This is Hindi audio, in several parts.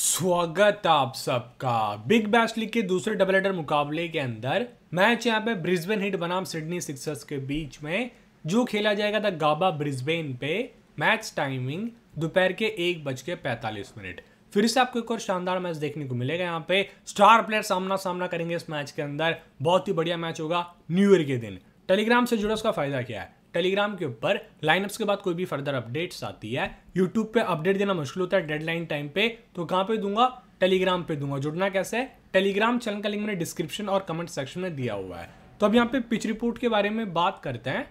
स्वागत आप सबका बिग बैश लीग के दूसरे डबल एडर मुकाबले के अंदर मैच यहाँ पे ब्रिस्बेन हिट बनाम सिडनी सिक्सर्स के बीच में जो खेला जाएगा द गाबा ब्रिस्बेन पे मैच टाइमिंग दोपहर के एक बज के पैंतालीस मिनट फिर से आपको एक और शानदार मैच देखने को मिलेगा यहाँ पे स्टार प्लेयर सामना सामना करेंगे इस मैच के अंदर बहुत ही बढ़िया मैच होगा न्यू ईयर के दिन टेलीग्राम से जुड़ा उसका फायदा क्या है टेलीग्राम के ऊपर लाइनअप्स के बाद कोई भी फर्दर अपडेट्स आती है यूट्यूब पे अपडेट देना मुश्किल होता है डेडलाइन टाइम पे तो कहाँ पे दूंगा टेलीग्राम पे दूंगा जुड़ना कैसे है टेलीग्राम चैनल का लिंक मैंने डिस्क्रिप्शन और कमेंट सेक्शन में दिया हुआ है तो अब यहाँ पे पिच रिपोर्ट के बारे में बात करते हैं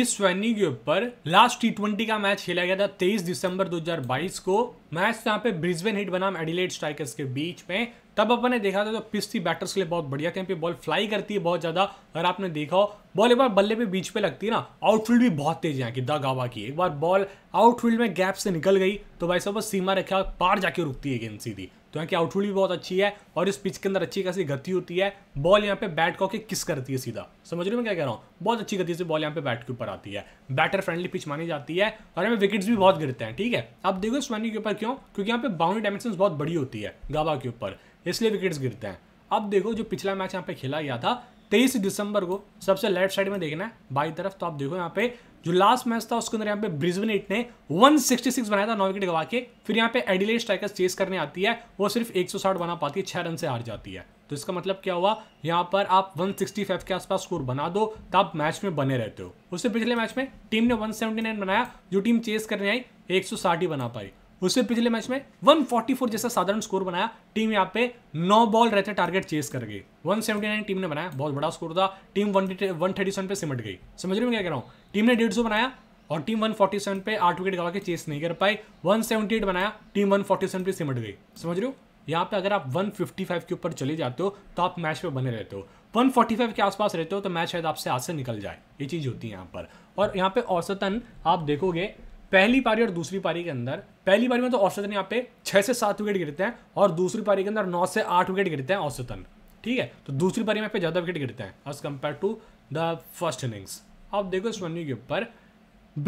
इस वेन्यू के ऊपर लास्ट टी का मैच खेला गया था 23 दिसंबर 2022 को मैच तो यहाँ पे ब्रिस्बेन हिट बनाम एडिलेट स्ट्राइकर्स के बीच में तब अपन ने देखा था जो पिस्ती बैटर्स के लिए बहुत बढ़िया क्योंकि बॉल फ्लाई करती है बहुत ज़्यादा अगर आपने देखा हो बॉल एक बार बल्ले पे बीच पे लगती है ना आउटफील्ड भी बहुत तेज यहाँ की द गावा की एक बार बॉल आउटफील्ड में गैप से निकल गई तो भाई साहब वो सीमा रेखा पार जाके रुकती है गेंद सीधी तो यहाँ की आउटफुल भी बहुत अच्छी है और इस पिच के अंदर अच्छी खासी गति होती है बॉल यहाँ पे बैट को के किस करती है सीधा समझ रहे हो मैं क्या कह रहा हूँ बहुत अच्छी गति से बॉल यहाँ पे बैट के ऊपर आती है बैटर फ्रेंडली पिच मानी जाती है और यहाँ विकेट्स भी बहुत गिरते हैं ठीक है आप देखो इस मैन्यू के ऊपर क्यों क्योंकि यहाँ पे बाउंड्री डायमेंशन बहुत बड़ी होती है गाबा के ऊपर इसलिए विकेट्स गिरते हैं अब देखो जो पिछला मैच यहाँ पे खेला गया था तेईस दिसंबर को सबसे लेफ्ट साइड में देखना है बाई तरफ तो आप देखो यहाँ पे जो लास्ट मैच था उसके अंदर यहाँ पे ब्रिस्बेन एट ने 166 बनाया था नौ विकेट गवा के फिर यहाँ पे एडिलेड स्ट्राइकर्स चेस करने आती है वो सिर्फ 160 बना पाती है छह रन से हार जाती है तो इसका मतलब क्या हुआ यहाँ पर आप 165 के आसपास स्कोर बना दो तो आप मैच में बने रहते हो उससे पिछले मैच में टीम ने 179 बनाया जो टीम चेस करने आई 160 ही बना पाई उससे पिछले मैच में 144 जैसा साधारण स्कोर बनाया टीम यहाँ पे नौ बॉल रहते टारगेट चेस करके 179 टीम ने बनाया बहुत बड़ा स्कोर था टीम वन थर्टी पे सिमट गई समझ रहे हो क्या कह रहा हूँ टीम ने डेढ़ बनाया और टीम 147 पे आठ विकेट गवा के चेस नहीं कर पाई 178 बनाया टीम 147 पे सिमट गई समझ रहे हो यहाँ पे अगर आप 155 के ऊपर चले जाते हो तो आप मैच पे बने रहते हो 145 के आसपास रहते हो तो मैच शायद आपसे हाथ से निकल जाए ये चीज़ होती है यहाँ पर और यहाँ पे औसतन आप देखोगे पहली पारी और दूसरी पारी के अंदर पहली पारी में तो औसतन यहाँ पे छः से सात विकेट गिरते हैं और दूसरी पारी के अंदर नौ से आठ विकेट गिरते हैं औसतन ठीक है तो दूसरी पारी में पे ज़्यादा विकेट गिरते हैं as compared to the first innings आप देखो इस वन्यू के ऊपर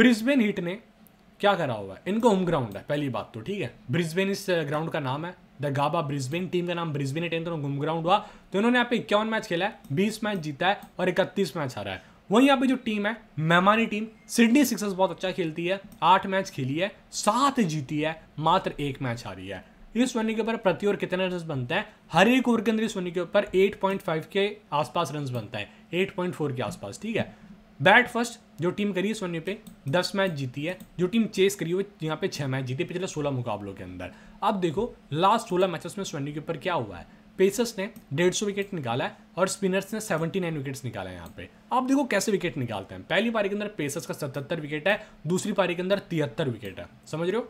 ब्रिस्बेन हीट ने क्या करा हुआ है इनको होम ग्राउंड है पहली बात तो ठीक है ब्रिस्बेन इस ग्राउंड uh, का नाम है द गाबा ब्रिस्बेन टीम का नाम ब्रिस्बेन टेन तो होम ग्राउंड हुआ तो इन्होंने यहाँ पे इक्यावन मैच खेला है बीस मैच जीता है और इकतीस मैच हारा है वहीं यहाँ पे जो टीम है मेहमानी टीम सिडनी सिक्सर्स बहुत अच्छा खेलती है आठ मैच खेली है सात जीती है मात्र एक मैच हारी है इस वनी के ऊपर प्रति ओवर कितने रन बनते हैं हर एक ओवर के अंदर इस वनी के ऊपर 8.5 के आसपास रन बनता है 8.4 के आसपास ठीक है बैट फर्स्ट जो टीम करी है इस वन्य पे दस मैच जीती है जो टीम चेस करी है यहाँ पे छह मैच जीती है पिछले सोलह मुकाबलों के अंदर अब देखो लास्ट सोलह मैचेस में इस के ऊपर क्या हुआ है पेसर्स ने डेढ़ सौ विकेट निकाला है और स्पिनर्स ने सेवेंटी नाइन विकेट निकाला है यहाँ पे आप देखो कैसे विकेट निकालते हैं पहली पारी के अंदर पेसर्स का सतहत्तर विकेट है दूसरी पारी के अंदर तिहत्तर विकेट है समझ रहे हो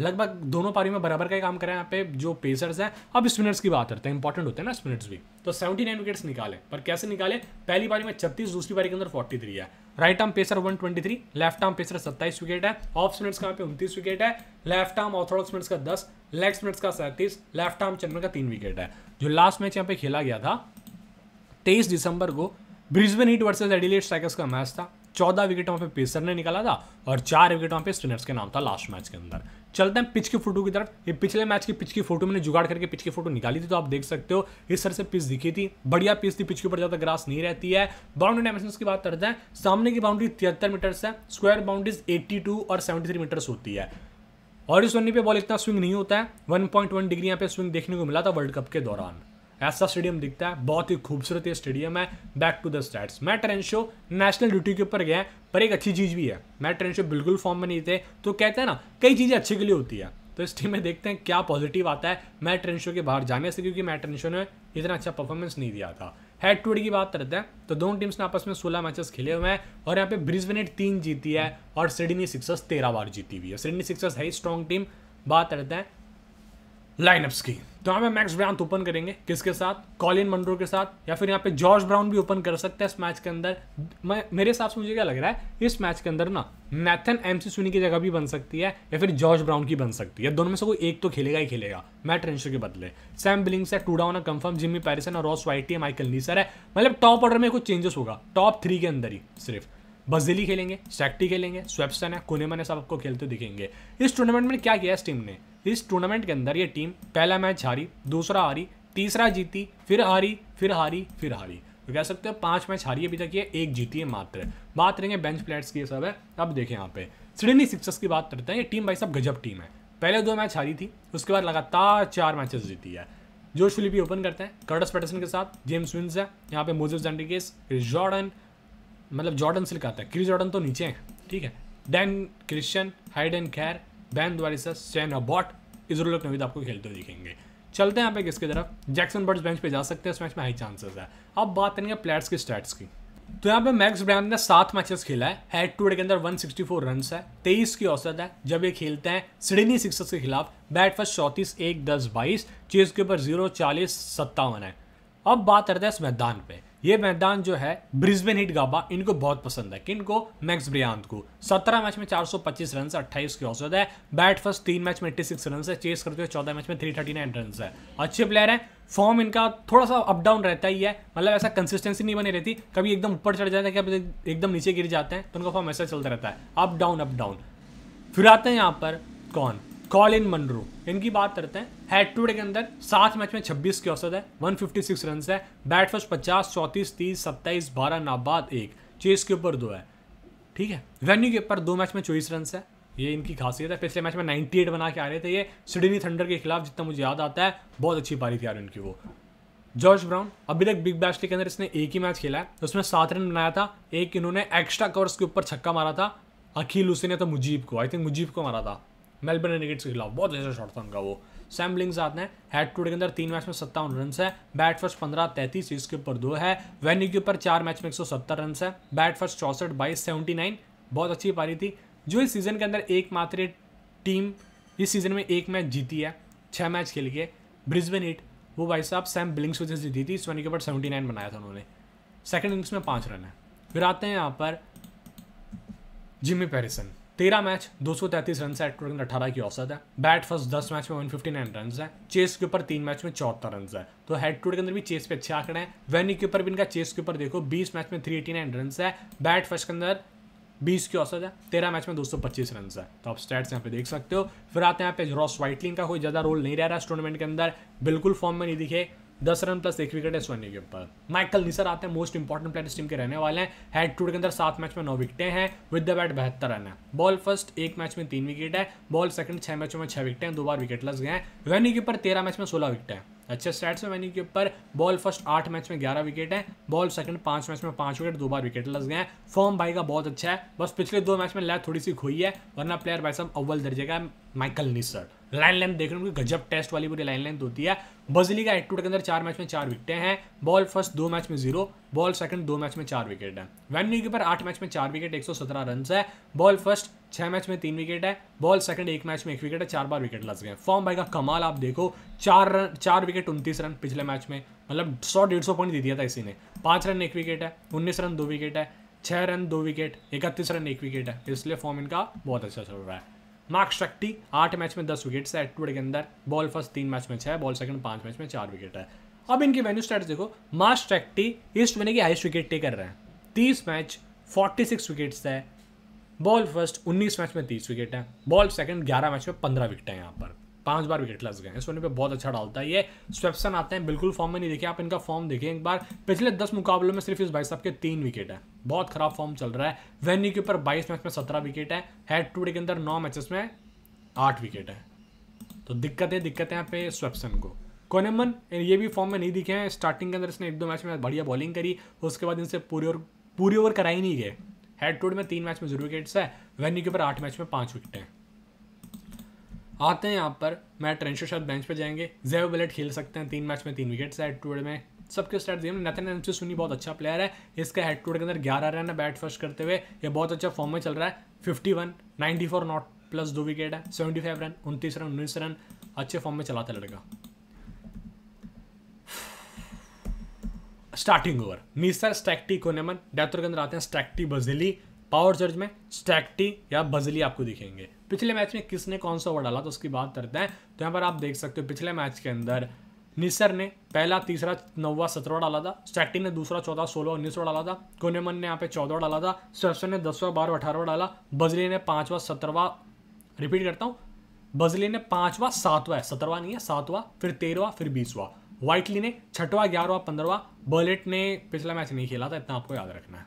लगभग दोनों पारी में बराबर का ही काम करें यहाँ पे जो पेसर्स हैं अब स्पिनर्स की बात करते हैं इंपॉर्टेंट होते हैं ना स्पिनर्स भी तो 79 विकेट्स निकाले पर कैसे निकाले पहली पारी में 36 दूसरी पारी के अंदर 43 है right arm pacer 123 left arm pacer 27 wicket है ऑफ स्पिनर्स का यहाँ पे 29 विकेट है लेफ्ट आर्म ऑर्थोडॉक्स स्पिनर्स का 10 लेग स्पिनर्स का सैंतीस लेफ्ट आर्म चैनल का तीन विकेट है जो लास्ट मैच यहाँ पे खेला गया था तेईस दिसंबर को Brisbane Heat versus Adelaide Strikers का मैच था चौदह विकेट वहाँ पे पेसर ने निकाला था और चार विकेट वहाँ पे स्पिनर्स के नाम था लास्ट मैच के अंदर चलते हैं पिच की फोटो की तरफ ये पिछले मैच की पिच की फोटो मैंने जुगाड़ करके पिच की फोटो निकाली थी तो आप देख सकते हो इस तरह से पिच दिखी थी बढ़िया पिच थी पिच के ऊपर ज़्यादा ग्रास नहीं रहती है बाउंड्री डायमेंशन की बात करते हैं सामने की बाउंड्री तिहत्तर मीटर्स है स्क्वायर बाउंड्रीज एट्टी और सेवेंटी मीटर्स होती है और इस सोनी पे बॉल इतना स्विंग नहीं होता है 1.1 डिग्री यहाँ पे स्विंग देखने को मिला था वर्ल्ड कप के दौरान ऐसा स्टेडियम दिखता है बहुत ही खूबसूरत ये स्टेडियम है बैक टू द स्टैट्स ट्रेन शो नेशनल ड्यूटी के ऊपर गया पर एक अच्छी चीज़ भी है ट्रेन शो बिल्कुल फॉर्म में नहीं थे तो कहते हैं ना कई चीज़ें अच्छे के लिए होती है तो इस टीम में देखते हैं क्या पॉजिटिव आता है ट्रेन शो के बाहर जाने से क्योंकि ट्रेन शो ने इतना अच्छा परफॉर्मेंस नहीं दिया था हेड टू हेड की बात करते हैं तो दोनों टीम्स ने आपस में सोलह मैचेस खेले हुए हैं और यहाँ पे ब्रिजवेनेट तीन जीती है और सिडनी सिक्सर्स तेरह बार जीती हुई है सिडनी सिक्सर्स है स्ट्रॉन्ग टीम बात करते हैं लाइनअप्स की तो यहाँ पे मैक्स ब्रांत ओपन करेंगे किसके साथ कॉलिन मंड्रो के साथ या फिर यहाँ पे जॉर्ज ब्राउन भी ओपन कर सकते हैं इस मैच के अंदर मैं मेरे हिसाब से मुझे क्या लग रहा है इस मैच के अंदर ना मैथन एम सी सुनी की जगह भी बन सकती है या फिर जॉर्ज ब्राउन की बन सकती है दोनों में से कोई एक तो खेलेगा ही खेलेगा मैट रेंशो के बदले सैम बिलिंग्स है टू डाउन है कंफर्म जिमी पैरिसन और रॉस वाइटी है माइकल नीसर है मतलब टॉप ऑर्डर में कुछ चेंजेस होगा टॉप थ्री के अंदर ही सिर्फ बजेली खेलेंगे सेक्टी खेलेंगे स्वेप्सन है कोनेमन है सब आपको खेलते दिखेंगे इस टूर्नामेंट में क्या किया है इस टीम ने इस टूर्नामेंट के अंदर ये टीम पहला मैच हारी दूसरा हारी तीसरा जीती फिर हारी फिर हारी फिर हारी तो कह सकते हो पांच मैच हारी अभी तक ये एक जीती है मात्र बात करेंगे बेंच प्लेयर्स की सब है अब देखें यहाँ पे सिडनी सिक्सर्स की बात करते हैं ये टीम भाई सब गजब टीम है पहले दो मैच हारी थी उसके बाद लगातार चार मैचेस जीती है जो फिलिपी ओपन करते हैं कर्टस पैटर्सन के साथ जेम्स विंस है यहाँ पे मोजेस जेंडिकेस जॉर्डन मतलब जॉर्डन से लिखाता है क्रिस जॉर्डन तो नीचे हैं ठीक है Dan Christian Hayden Kerr Ben Dwarshuis Sean Abbott Izharulhaq Naveed आपको खेलते हुए दिखेंगे चलते हैं आप एक इसकी तरफ जैक्सन बर्ड्स बेंच पे जा सकते हैं इस मैच में हाई चांसेस है अब बात करेंगे प्लेयर्स की स्टैट्स की तो यहाँ पे मैक्स ब्रांड ने सात मैचेस खेला है हेड टू हेड के अंदर 164 रन है तेईस की औसत है जब ये खेलते हैं सिडनी सिक्सर्स के खिलाफ बैट फर्स्ट चौंतीस एक दस बाईस चेज के ऊपर जीरो चालीस सत्तावन है अब बात करते हैं इस मैदान पर ये मैदान जो है ब्रिस्बेन हिट गाबा इनको बहुत पसंद है किनको मैक्स ब्रियांत को 17 मैच में 425 रन्स 28 की औसत है बैट फर्स्ट तीन मैच में 86 रन है चेस करते हुए 14 मैच में 339 रन है अच्छे प्लेयर हैं फॉर्म इनका थोड़ा सा अप डाउन रहता ही है मतलब ऐसा कंसिस्टेंसी नहीं बनी रहती कभी एकदम ऊपर चढ़ जाते हैं कभी एकदम नीचे गिर जाते हैं तो उनका फॉर्म ऐसा चलता रहता है अप डाउन अप डाउन फिर आते हैं यहाँ पर कौन कॉलिन मनरो इनकी बात करते हैं हेड टू डे के अंदर सात मैच में 26 की औसत है 156 रन है बैट फर्स्ट पचास चौंतीस तीस सत्ताईस बारह नाबाद एक चेस के ऊपर दो है ठीक है वेन्यू के ऊपर दो मैच में चौबीस रन है ये इनकी खासियत है पिछले मैच में 98 बना के आ रहे थे ये सिडनी थंडर के खिलाफ जितना मुझे याद आता है बहुत अच्छी पारी थी यार इनकी वो जॉर्ज ब्राउन अभी तक बिग बैश के अंदर इसने एक ही मैच खेला है उसमें सात रन बनाया था एक इन्होंने एक्स्ट्रा कवर्स के ऊपर छक्का मारा था अखिल उसी ने तो मुजीब को आई थिंक मुजीब को मारा था मेलबर्न इंडिकेट्स के खिलाफ बहुत अच्छा शॉट था उनका वो सैम आते हैं हेड टू के अंदर तीन मैच में सत्तावन रन है बैट फर्स्ट पंद्रह तैतीस इसके ऊपर दो है वेन्यू के ऊपर चार मैच में एक सौ सत्तर रन है बैट फर्स्ट चौसठ बाईस सेवेंटी नाइन बहुत अच्छी पारी थी जो इस सीज़न के अंदर एकमात्र टीम इस सीज़न में एक मैच जीती है छः मैच खेल के ब्रिस्बेन हिट वो भाई साहब सैम बिलिंग्स वजह से जीती थी इस वेन्यू के ऊपर सेवेंटी नाइन बनाया था उन्होंने सेकेंड इनिंग्स में पाँच रन है फिर आते हैं यहाँ पर जिमी पेरिसन तेरह मैच तैतीस रन से एट अठारह की औसत है बैट फर्स्ट दस मैच में वन फिफ्टी नाइन रन है चेस के ऊपर तीन मैच में चौहत्तर रन है तो हेड टू के अंदर भी चेस पे अच्छे आंकड़े हैं वेन्यू के ऊपर भी इनका चेस के ऊपर देखो बीस मैच में थ्री एटी नाइन रन है बैट फर्स्ट के अंदर बीस की औसत है तेरह मैच में दो सौ पच्चीस रन है तो आप स्टैट्स यहाँ पे देख सकते हो फिर आते हैं यहाँ पे रॉस व्हाइटलिंग का कोई ज़्यादा रोल नहीं रह रहा है टूर्नामेंट के अंदर बिल्कुल फॉर्म में नहीं दिखे दस रन प्लस एक विकेट है सोनी के ऊपर माइकल निसर आते हैं मोस्ट इंपॉर्टेंट प्लेयर इस टीम के रहने वाले हैं हेड टू के अंदर सात मैच में नौ विकटें हैं विद द बैट बहत्तर रन है बॉल फर्स्ट एक मैच में तीन विकेट है बॉल सेकंड छह मैचों में छह विकटें हैं दो बार विकेट लस गए हैं वैनी के ऊपर तेरह मैच में सोलह विकटें हैं अच्छे स्टैट्स में वैनी के ऊपर बॉल फर्स्ट आठ मैच में ग्यारह विकेट है बॉल सेकंड पांच मैच में पांच विकेट दो बार विकेट लस गए हैं फॉर्म भाई का बहुत अच्छा है बस पिछले दो मैच में लैब थोड़ी सी खोई है वरना प्लेयर भाई साहब अव्वल दर्जे का माइकल निसर लाइन लेंथ देख रहे हो गजब टेस्ट वाली पूरी लाइन लेंथ होती है बजली का एट्टूट के अंदर चार मैच में चार विकेटें हैं बॉल फर्स्ट दो मैच में जीरो बॉल सेकंड दो मैच में चार विकेट है वेन्यू कीपर आठ मैच में चार विकेट एक सौ सत्रह रन है बॉल फर्स्ट छह मैच में तीन विकेट है बॉल सेकंड एक मैच में एक विकेट है चार बार विकेट लग गए फॉर्म भाई का कमाल आप देखो चार रन चार विकेट उनतीस रन पिछले मैच में मतलब सौ डेढ़ सौ पॉइंट दे दिया था इसी ने पांच रन एक विकेट है उन्नीस रन दो विकेट है छह रन दो विकेट इकतीस रन एक विकेट है इसलिए फॉर्म इनका बहुत अच्छा चल रहा है मार्क शक्ति आठ मैच में दस विकेट है एटवर्ड के अंदर बॉल फर्स्ट तीन मैच में छः बॉल सेकंड पांच मैच में चार विकेट है अब इनकी वेन्यू स्टैट देखो मार्क शक्ति ईस्ट विने की हाइस्ट विकेट टेकर रहे हैं तीस मैच फोर्टी सिक्स विकेट्स है बॉल फर्स्ट उन्नीस मैच में तीस विकेट है बॉल सेकंड ग्यारह मैच में पंद्रह विकेट है यहाँ पर पांच बार विकेट लग गए हैं सोनी पे बहुत अच्छा डालता है ये स्वेप्सन आते हैं बिल्कुल फॉर्म में नहीं देखे आप इनका फॉर्म देखें एक बार पिछले दस मुकाबलों में सिर्फ इस भाई साहब के तीन विकेट हैं बहुत खराब फॉर्म चल रहा है वेन्यू के ऊपर बाईस मैच में सत्रह विकेट है हेड टू डे के अंदर नौ मैचेस में आठ विकेट है तो दिक्कत दिक्कत है यहाँ पे स्वेप्सन को कोनेमन ये भी फॉर्म में नहीं दिखे हैं स्टार्टिंग के अंदर इसने एक दो मैच में बढ़िया बॉलिंग करी उसके बाद इनसे पूरी ओवर पूरी ओवर कराई नहीं गए हेड टू में तीन मैच में जीरो विकेट्स है वेन्यू के ऊपर आठ मैच में पाँच विकेट हैं आते हैं यहाँ पर मैं ट्रेंशो शायद बेंच पर जाएंगे जैव बलेट खेल सकते हैं तीन मैच में तीन विकेट्स है टूड में सबके स्टार्ट दिए नथन से सुनी बहुत अच्छा प्लेयर है इसका हेड टू के अंदर ग्यारह रन है बैट फर्स्ट करते हुए ये बहुत अच्छा फॉर्म में चल रहा है fifty one ninety four not plus दो विकेट है सेवेंटी फाइव रन उनतीस रन उन्नीस रन अच्छे फॉर्म में चलाता लड़का starting over Neser Steketee Kuhnemann डेथर के अंदर आते हैं स्टैक्टी बजली पावर चर्च में स्टैक्टी या बजली आपको दिखेंगे पिछले मैच में किसने कौन सा ओवर डाला तो उसकी बात करते हैं तो यहाँ पर आप देख सकते हो पिछले मैच के अंदर निसर ने पहला तीसरा नौवा सत्रह डाला था सेट्टी ने दूसरा चौदह सोलह उन्नीसवा डाला था कोनेमन ने यहाँ पे चौदह डाला था सरसन ने दसवा बारह अठारहवा डाला बजरी ने पांचवा सत्रहवा रिपीट करता हूँ बजली ने पाँचवा सातवा है सत्रहवा नहीं है सातवा फिर तेरहवा फिर बीसवा व्हाइटली ने छठवा ग्यारहवा पंद्रहवा बर्लेट ने पिछला मैच नहीं खेला था इतना आपको याद रखना है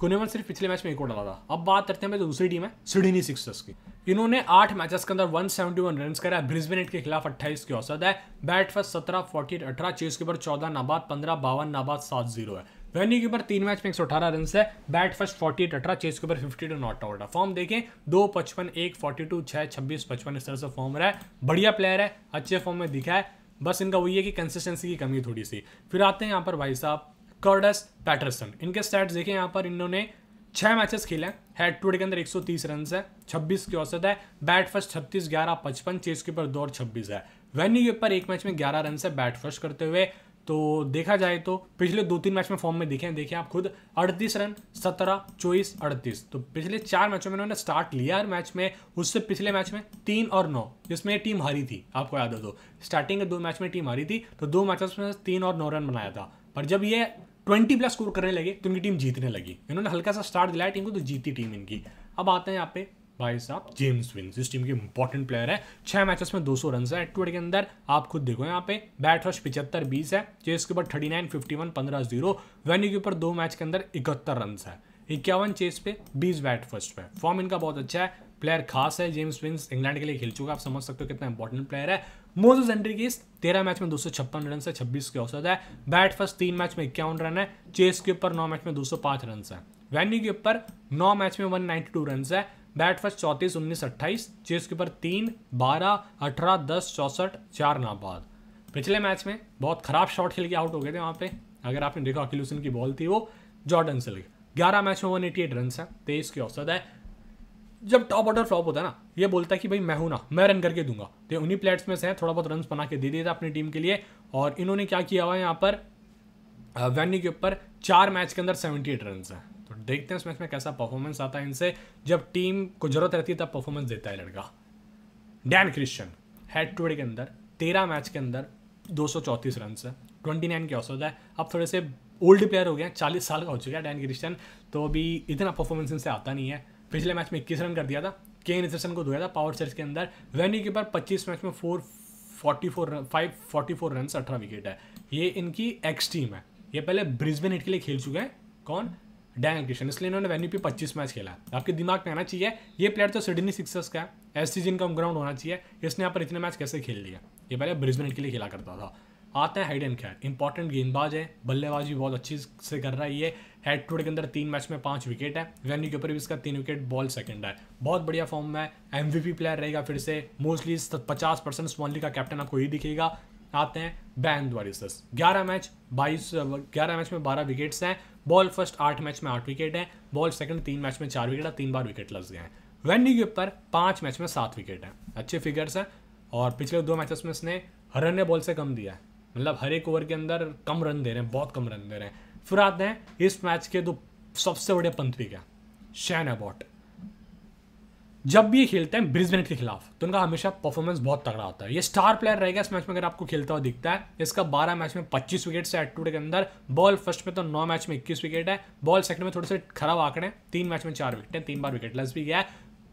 कुनेवन सिर्फ पिछले मैच में एक और डाला था अब बात करते हैं दूसरी टीम है सिडनी सिक्सर्स की इन्होंने आठ मैचेस के अंदर 171 रन करा ब्रिस्बेन के खिलाफ 28 की औसत है बैट फर्स्ट सत्रह फोर्टी अठारह चेस के ऊपर नाबाद पंद्रह बावन नाबाद सात जीरो है वेन्यू के ऊपर तीन मैच में एक सौ अठारह रन है बैट फर्स्ट फोर्टी एट अठारह चेस के ऊपर फिफ्टी टू नॉट आउट है फॉर्म देखें दो पचपन एक फोर्टी टू छः छब्बीस पचपन इस तरह से फॉर्म रहा है बढ़िया प्लेयर है अच्छे फॉर्म में दिखा है बस इनका वही है कि कंसिस्टेंसी की कमी थोड़ी सी फिर आते हैं यहाँ पर भाई साहब कॉर्डस पैटरसन इनके स्टैट्स देखें यहाँ पर इन्होंने छः मैचेस खेले हैं हेड टू के अंदर 130 रन है 26 की औसत है बैट फर्स्ट 36 11 पचपन चेस के ऊपर दो और छब्बीस है वेन्यू के ऊपर एक मैच में 11 रन है बैट फर्स्ट करते हुए तो देखा जाए तो पिछले दो तीन मैच में फॉर्म में हैं देखें आप खुद 38 रन 17 चौबीस 38 तो पिछले चार मैचों में उन्होंने स्टार्ट लिया हर मैच में उससे पिछले मैच में तीन और नौ जिसमें टीम हारी थी आपको याद हो तो स्टार्टिंग के दो मैच में टीम हारी थी तो दो मैचों में तीन और नौ रन बनाया था पर जब ये ट्वेंटी प्लस स्कोर करने लगे तो उनकी टीम जीतने लगी इन्होंने हल्का सा स्टार्ट दिलाया टीम को तो जीती टीम इनकी अब आते हैं यहाँ पे भाई साहब जेम्स विंस इस टीम के इंपॉर्टेंट प्लेयर है छह मैचेस में 200 रन है एटवर्ड के अंदर आप खुद देखो यहाँ पे बैट रश पिचहत्तर बीस है चेस के ऊपर थर्टी नाइन फिफ्टी वन पंद्रह जीरो वेन्यू के ऊपर दो मैच के अंदर इकहत्तर रन है इक्यावन चेस पे बीस बैट फर्स्ट पे फॉर्म इनका बहुत अच्छा है प्लेयर खास है जेम्स विंस इंग्लैंड के लिए खेल चुका आप समझ सकते हो कितना इंपॉर्टेंट प्लेयर है मोजेस की तेरह मैच में दो सौ छप्पन रन से छब्बीस के औसत है बैट फर्स्ट तीन मैच में इक्यावन रन है चेस के ऊपर नौ मैच में दो सौ पांच रन है वैन्यू के ऊपर नौ मैच में वन नाइन्टी टू रन है बैट फर्स्ट चौंतीस उन्नीस अट्ठाईस चेस के ऊपर तीन बारह अठारह दस चौंसठ चार नाबाद पिछले मैच में बहुत खराब शॉट खेल के आउट हो गए थे वहाँ पे अगर आपने देखा अकिलूसन की बॉल थी वो जॉर्डन लगी ग्यारह मैच में वन एटी एट रन है तेईस की औसत है जब टॉप ऑर्डर फ्लॉप होता है ना ये बोलता है कि भाई मैं हूं ना मैं रन करके दूंगा तो उन्हीं प्लेयर्स में से है थोड़ा बहुत रन बना के दे दिया था अपनी टीम के लिए और इन्होंने क्या किया हुआ है यहाँ पर वेन्यू के ऊपर चार मैच के अंदर सेवेंटी एट रन है तो देखते हैं इस मैच में कैसा परफॉर्मेंस आता है इनसे जब टीम को जरूरत रहती है तब परफॉर्मेंस देता है लड़का Dan Christian head to head के अंदर तेरह मैच के अंदर दो सौ चौंतीस रन है ट्वेंटी नाइन के औसत है अब थोड़े से ओल्ड प्लेयर हो गए हैं चालीस साल का हो चुका है डैन क्रिश्चन तो अभी इतना परफॉर्मेंस इनसे आता नहीं है पिछले मैच में इक्कीस रन कर दिया था केन रिसेप्शन को धोया था पावर सेट्स के अंदर रनी के पर पच्चीस मैच में four forty four run five forty four run अठारह विकेट है ये इनकी एक्स टीम है ये पहले ब्रिस्बेन हिट के लिए खेल चुके हैं कौन डैन किशन इसलिए इन्होंने वेन्यू पे पच्चीस मैच खेला आपके दिमाग में आना चाहिए ये प्लेयर तो सिडनी सिक्सर्स का है एस सी जिनका ग्राउंड होना चाहिए इसने यहाँ पर इतने मैच कैसे खेल लिया ये पहले ब्रिस्बेन हिट के लिए खेला करता था आते हैं हाइड एंड खैर इंपॉर्टेंट गेंदबाज है बल्लेबाजी बहुत अच्छी से कर रहा है ये हेड टू के अंदर तीन मैच में पांच विकेट है वेन्यू के ऊपर भी इसका तीन विकेट बॉल सेकंड है बहुत बढ़िया फॉर्म में एम प्लेयर रहेगा फिर से मोस्टली पचास परसेंट स्मॉनली का कैप्टन आपको यही दिखेगा आते हैं बैन द्वारिसस ग्यारह मैच बाईस ग्यारह मैच में बारह विकेट्स हैं बॉल फर्स्ट आठ मैच में आठ विकेट हैं बॉल सेकंड तीन मैच में चार विकेट है तीन बार विकेट लग गए हैं वेन्यू के ऊपर पाँच मैच में सात विकेट हैं अच्छे फिगर्स हैं और पिछले दो मैचेस में इसने रन बॉल से कम दिया है मतलब हर एक ओवर के अंदर कम रन दे रहे हैं बहुत कम रन दे रहे हैं फिर आते हैं इस मैच के दो सबसे बड़े भी क्या शैन अबॉट जब भी ये खेलते हैं ब्रिजबेन के खिलाफ तो उनका हमेशा परफॉर्मेंस बहुत तगड़ा होता है ये स्टार प्लेयर रहेगा इस मैच में अगर आपको खेलता हुआ दिखता है इसका 12 मैच में 25 विकेट से एटीट्यूड के अंदर बॉल फर्स्ट में तो 9 मैच में 21 विकेट है बॉल सेकंड में थोड़े से खराब आंकड़े तीन मैच में चार विकेट है तीन बार विकेट लेस भी गया है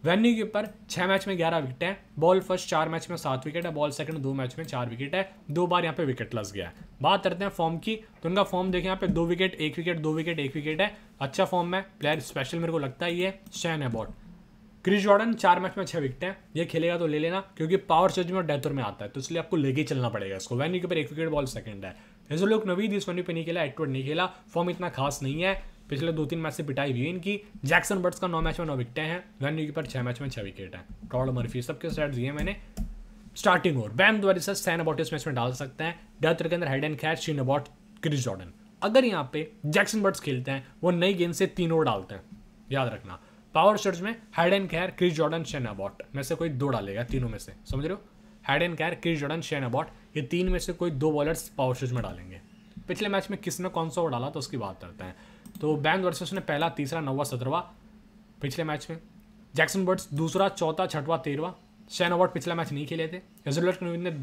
वेन्यू के ऊपर छह मैच में ग्यारह विकेट है बॉल फर्स्ट चार मैच में सात विकेट है बॉल सेकंड दो मैच में चार विकेट है दो बार यहाँ पे विकेट लस गया है बात करते हैं फॉर्म की तो उनका फॉर्म देखें यहाँ पे दो विकेट एक विकेट दो विकेट एक विकेट है अच्छा फॉर्म है प्लेयर स्पेशल मेरे को लगता है ये शैन अबॉट क्रिस जॉर्डन चार मैच में छह विकेट है ये खेलेगा तो ले लेना क्योंकि पावर चेंज में और में आता है तो इसलिए आपको लेके चलना पड़ेगा इसको वेन्यू के ऊपर एक विकेट बॉल सेकंड है जैसे लोग नवीद इस वेन्यू पर नहीं खेला एटवर्ड नहीं खेला फॉर्म इतना खास नहीं है पिछले दो तीन मैच से पिटाई हुई है इनकी जैक्सन बर्ड्स का नौ मैच में नौ विकटे हैं वैन की पर मैच में छह विकेट हैं टॉल मर्फी सबके सेट दिए मैंने starting over Ben Dwarshuis Sean Abbott इस मैच में डाल सकते हैं डेथ के अंदर हेड एंड खैर शीन अबाउट क्रिस जॉर्डन अगर यहाँ पे जैक्सन बर्ड्स खेलते हैं वो नई गेंद से तीन ओवर डालते हैं याद रखना पावर शर्ट्स में Head and Carey Chris Jordan Sean Abbott में से कोई दो डालेगा तीनों में से समझ रहे हो Head and Carey Chris Jordan Sean Abbott ये तीन में से कोई दो बॉलर्स पावर शर्ट्स में डालेंगे पिछले मैच में किसने कौन सा ओवर डाला तो उसकी बात करते हैं तो बैंक वर्सेस ने पहला तीसरा नौवा सत्रहवा पिछले मैच में जैक्सन बर्ड्स दूसरा चौथा छठवा तेरहवा शैन अवार्ड पिछला मैच नहीं खेले थे एजुलट नवीन ने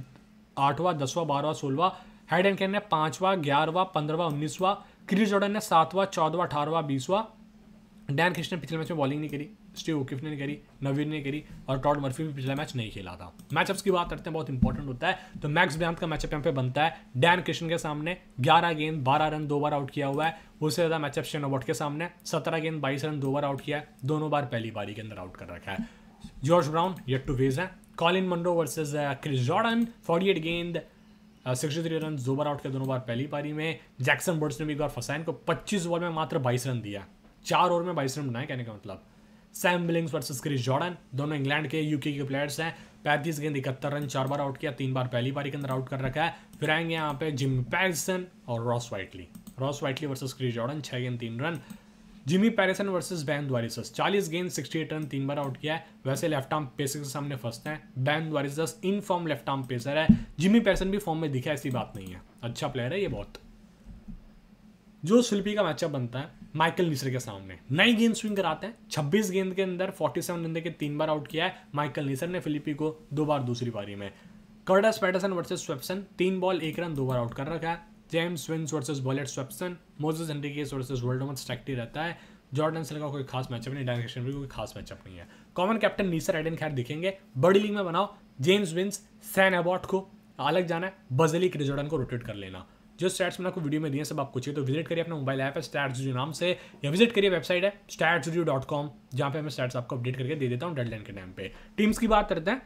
आठवां दसवा बारहवा सोलवा हैड एंड कैन ने पाँचवा ग्यारहवा पंद्रहवा उन्नीसवा क्रिस जॉर्डन ने सातवां चौदहवा अठारहवा बीसवा डैन कृष्ण पिछले मैच में बॉलिंग नहीं करी स्टीव ओकिफ ने करी नवीन ने करी और टॉड मर्फी भी पिछला मैच नहीं खेला था मैचअप्स की बात करते हैं बहुत इंपॉर्टेंट होता है तो मैक्स ब्रांत का मैचअप यहाँ पे बनता है डैन कृष्ण के सामने 11 गेंद 12 रन दो बार आउट किया हुआ है उससे ज़्यादा मैचअप शेनोबॉट के सामने 17 गेंद 22 रन दो बार आउट किया है दोनों बार पहली बारी के अंदर आउट कर रखा है जॉर्ज ब्राउन यट टू वेज है Colin Munro versus Chris Jordan forty eight गेंद सिक्सटी थ्री रन दो बार आउट के दोनों बार पहली पारी में जैक्सन बर्ड्स ने भी एक बार फसाइन को पच्चीस ओवर में मात्र बाईस रन दिया चार ओवर में बाईस रन बनाए कहने का मतलब Sam Billings versus Chris Jordan दोनों इंग्लैंड के यूके के प्लेयर्स हैं पैंतीस गेंद इकहत्तर रन चार बार आउट किया तीन बार पहली बारी के अंदर आउट कर रखा है फिर आएंगे यहाँ पे जिम पैरसन और Ross Whiteley Ross Whiteley versus Chris Jordan छः गेंद तीन run Jimmy Peirson versus Ben Dwarshuis चालीस गेंद सिक्सटी एट रन तीन बार आउट किया है वैसे लेफ्ट आर्म पेसर के सामने फंसते हैं Ben Dwarshuis in form left arm pacer है जिमी पैरिसन भी फॉर्म में दिखा ऐसी बात नहीं है अच्छा प्लेयर है ये बहुत जो शिल्पी का मैचअप बनता है माइकल नीसर के सामने नई गेंद स्विंग कराते हैं 26 गेंद के अंदर 47 रन के तीन बार आउट किया है माइकल नीसर ने फिलिपी को दो बार दूसरी पारी में कर्डस पैटरसन वर्सेज स्वेप्सन तीन बॉल एक रन दो बार आउट कर रखा है जेम्स विंस वर्सेज बॉलेट स्वेप्सन मोजेस हेनरिकेस वर्सेज वर्ल्ड स्ट्रैक्टी रहता है जॉर्डन सिल का कोई खास मैचअप नहीं डायरेक्शन भी कोई खास मैचअप नहीं है कॉमन कैप्टन नीसर एडन खैर दिखेंगे बड़ी लीग में बनाओ जेम्स विंस सैन एबॉट को अलग जाना है बजली क्रिजोर्डन को रोटेट कर लेना जो स्टैट्स मैंने आपको वीडियो में दिए सब आपको चाहिए तो विजिट करिए अपना मोबाइल ऐप है स्टैट्स जो नाम से या विजिट करिए वेबसाइट है स्टैट्स डॉट कॉम जहाँ पर मैं स्टैट्स आपको अपडेट करके दे देता हूँ डेडलाइन के टाइम पे टीम्स की बात करते हैं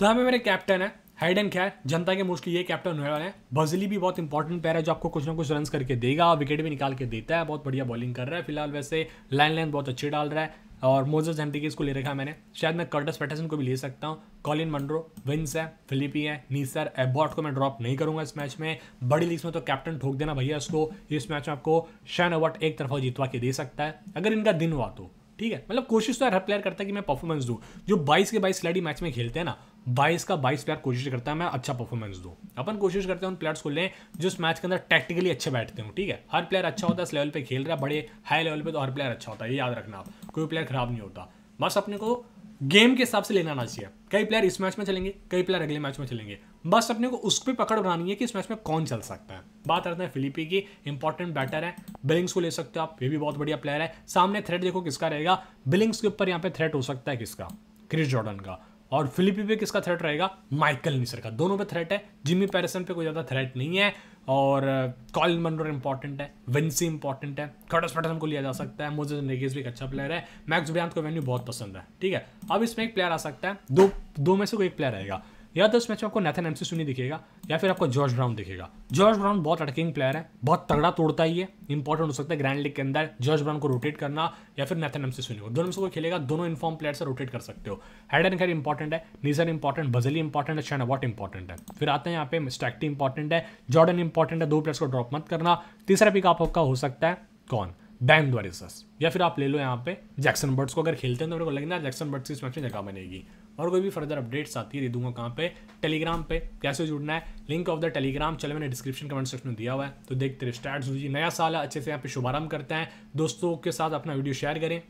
तो हमें मेरे कैप्टन है हाइडन खैर जनता के मोस्टली ये कैप्टन होने वाले हैं बजली भी बहुत इंपॉर्टेंट पैर है जो आपको कुछ ना कुछ रन करके देगा विकेट भी निकाल के देता है बहुत बढ़िया बॉलिंग कर रहा है फिलहाल वैसे लाइन लाइन बहुत अच्छी डाल रहा है और मोजस हेनरिकेस को ले रखा है मैंने शायद मैं कर्टस पैटर्सन को भी ले सकता हूँ कॉलिन मंड्रो विंस है फिलिपी है नीसर एबॉट को मैं ड्रॉप नहीं करूंगा इस मैच में बड़ी लीग्स में तो कैप्टन ठोक देना भैया इसको इस मैच में आपको शैन अवॉट एक तरफा जीतवा के दे सकता है अगर इनका दिन हुआ तो ठीक है मतलब कोशिश तो हर प्लेयर करता है कि मैं परफॉर्मेंस दूँ जो बाईस के बाईस खिलाड़ी मैच में खेलते हैं ना बाईस का बाईस प्लेयर कोशिश करता है मैं अच्छा परफॉर्मेंस दूँ अपन कोशिश करते हैं उन प्लेयर्स को लें जो इस मैच के अंदर टैक्टिकली अच्छे बैठते हो ठीक है हर प्लेयर अच्छा होता है इस लेवल पे खेल रहा है बड़े हाई लेवल पे तो हर प्लेयर अच्छा होता है ये याद रखना आप कोई प्लेयर खराब नहीं होता बस अपने को गेम के हिसाब से लेना चाहिए कई प्लेयर इस मैच में चलेंगे कई प्लेयर अगले मैच में चलेंगे बस अपने को उस पर पकड़ बनानी है कि इस मैच में कौन चल सकता है बात करते हैं फिलिपी की इंपॉर्टेंट बैटर है बिलिंग्स को ले सकते हो आप ये भी बहुत बढ़िया प्लेयर है सामने थ्रेट देखो किसका रहेगा बिलिंग्स के ऊपर यहाँ पे थ्रेट हो सकता है किसका क्रिस जॉर्डन का और फिलिपी पे किसका थ्रेट रहेगा माइकल मिसर का दोनों पे थ्रेट है जिमी पैरिसन पे कोई ज़्यादा थ्रेट नहीं है और uh, कॉल मनरो इंपॉर्टेंट है विंसी इंपॉर्टेंट है कर्टस पैटर्सन को लिया जा सकता है मोजेज नेगेज भी एक अच्छा प्लेयर है मैक्स ब्रियांत को वेन्यू बहुत पसंद है ठीक है अब इसमें एक प्लेयर आ सकता है दो दो में से कोई एक प्लेयर रहेगा या दस तो मैच में आपको नेथन एमसी सुनी दिखेगा या फिर आपको जॉर्ज ब्राउन दिखेगा जॉर्ज ब्राउन बहुत अटकिंग प्लेयर है बहुत तगड़ा तोड़ता ही है इंपॉर्टेंट हो सकता है ग्रैंड लीग के अंदर जॉर्ज ब्राउन को रोटेट करना या फिर नेथन एमसी सुनी दोनों में से कोई खेलेगा दोनों इन्फॉर्म प्लेयर से रोटेट कर सकते हो हेड एंड खैर इंपॉर्टेंट है नीजर इंपॉर्टेंट बजली इंपॉर्टेंट है अवॉट इंपॉर्टेंट है फिर आते हैं यहाँ पे स्ट्रैक्टी इंपॉर्टेंट है जॉर्डन इंपॉर्टेंट है दो प्लेयर्स को ड्रॉप मत करना तीसरा पिक आपका हो सकता है कौन बैन द्वारिसस या फिर आप ले लो यहाँ पे जैक्सन बर्ड्स को अगर खेलते हैं तो मेरे को लगना जैक्सन बर्ड्स की इस मैच में जगह बनेगी और कोई भी फर्दर अपडेट्स आती है दे दूंगा कहाँ पे टेलीग्राम पे कैसे जुड़ना है लिंक ऑफ द टेलीग्राम चले मैंने डिस्क्रिप्शन कमेंट सेक्शन में दिया हुआ है तो देखते रहे स्टार्ट जी नया साल है अच्छे से यहाँ पे शुभारंभ करते हैं दोस्तों के साथ अपना वीडियो शेयर करें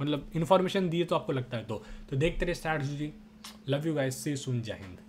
मतलब इन्फॉर्मेशन दिए तो आपको लगता है तो, तो देखते रहे स्टार्ट जी love you guys see soon जय हिंद